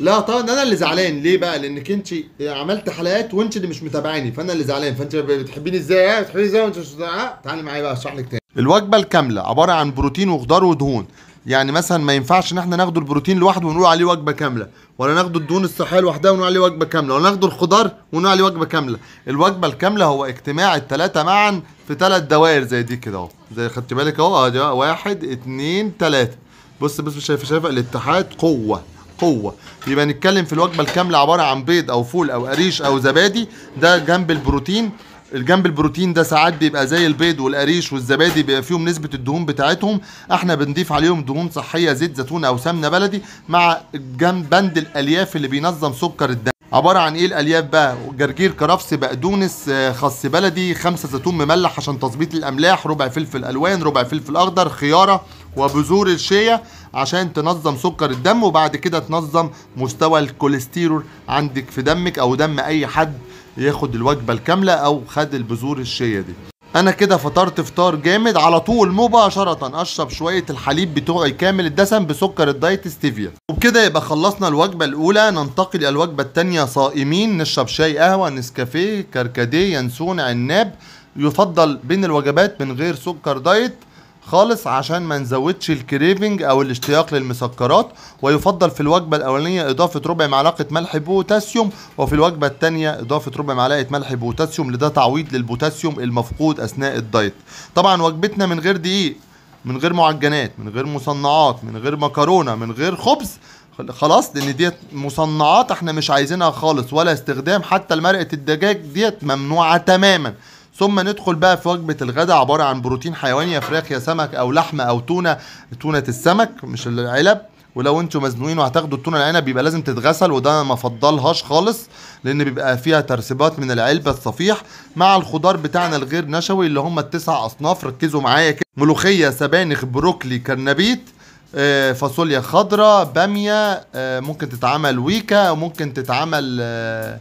لا طبعا انا اللي زعلان ليه بقى لانك انت عملت حلقات وانت اللي مش متابعاني فانا اللي زعلان فانت بتحبيني ازاي بتحبيني ازاي وانت مش تعالي معايا بقى اشرح لك تاني الوجبه الكامله عباره عن بروتين وخضار ودهون يعني مثلا ما ينفعش ان احنا ناخد البروتين لوحده ونقول عليه وجبه كامله ولا ناخد الدهون الصحيه لوحدها ونقول عليه وجبه كامله ولا ناخد الخضار ونقول عليه وجبه كامله الوجبه الكامله هو اجتماع الثلاثه معا في ثلاث دوائر زي دي كده اهو زي خدت بالك اهو ادي واحد اتنين تلاته بص بص شايفه شايفه الاتحاد قوه القوه يبقى نتكلم في الوجبه الكامله عباره عن بيض او فول او قريش او زبادي ده جنب البروتين الجنب البروتين ده ساعات بيبقى زي البيض والقريش والزبادي بيبقى فيهم نسبه الدهون بتاعتهم احنا بنضيف عليهم دهون صحيه زيت زيتون او سمنه بلدي مع جنب بند الالياف اللي بينظم سكر الدم عبارة عن ايه الالياف بقى؟ جرجير كرفس بقدونس آه، خس بلدي خمسة زيتون مملح عشان تظبيط الاملاح ربع فلفل الوان ربع فلفل اخضر خيارة وبذور الشيا عشان تنظم سكر الدم وبعد كده تنظم مستوى الكوليسترول عندك في دمك او دم اي حد ياخد الوجبه الكامله او خد البذور الشيه دي انا كده فطرت فطار جامد على طول مباشره اشرب شويه الحليب بتوعي كامل الدسم بسكر الدايت ستيفيا وبكده يبقى خلصنا الوجبه الاولى ننتقل الى الوجبه الثانيه صائمين نشرب شاي قهوه نسكافيه كركديه ينسون عناب يفضل بين الوجبات من غير سكر دايت خالص عشان ما نزودش الكريفنج او الاشتياق للمسكرات ويفضل في الوجبه الاولانيه اضافه ربع معلقه ملح بوتاسيوم وفي الوجبه الثانيه اضافه ربع معلقه ملح بوتاسيوم لده تعويض للبوتاسيوم المفقود اثناء الدايت طبعا وجبتنا من غير دقيق من غير معجنات من غير مصنعات من غير مكرونه من غير خبز خلاص لان ديت مصنعات احنا مش عايزينها خالص ولا استخدام حتى مرقه الدجاج ديت ممنوعه تماما ثم ندخل بقى في وجبه الغداء عباره عن بروتين حيواني يا فراخ يا سمك او لحمه او تونه تونه السمك مش العلب ولو انتوا مزنوقين وهتاخدوا التونه العنب بيبقى لازم تتغسل وده انا ما افضلهاش خالص لان بيبقى فيها ترسبات من العلبه الصفيح مع الخضار بتاعنا الغير نشوي اللي هم التسع اصناف ركزوا معايا كده ملوخيه سبانخ بروكلي كرنبيت آه، فاصوليا خضراء باميه آه، ممكن تتعمل ويكا وممكن تتعمل آه،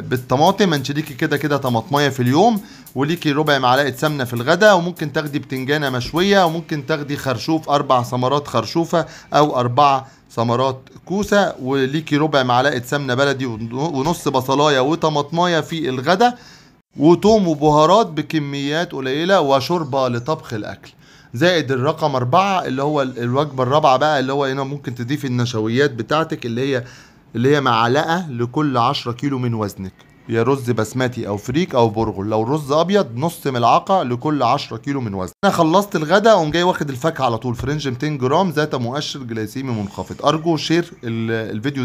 بالطماطم انت ليكي كده كده طماطميه في اليوم وليكي ربع معلقه سمنه في الغداء وممكن تاخدي بتنجانه مشويه وممكن تاخدي خرشوف اربع ثمرات خرشوفه او اربع ثمرات كوسه وليكي ربع معلقه سمنه بلدي ونص بصلايه وطماطمايه في الغداء وتوم وبهارات بكميات قليله وشوربه لطبخ الاكل زائد الرقم أربعة اللي هو الوجبة الرابعة بقى اللي هو هنا ممكن تضيف النشويات بتاعتك اللي هي اللي هي معلقة لكل 10 كيلو من وزنك يا رز بسمتي او فريك او برغل لو رز ابيض نص ملعقه لكل 10 كيلو من وزنك انا خلصت الغداء وأم جاي واخد الفاكهه على طول فرنج 200 جرام ذات مؤشر جلايسيمي منخفض ارجو شير الفيديو ده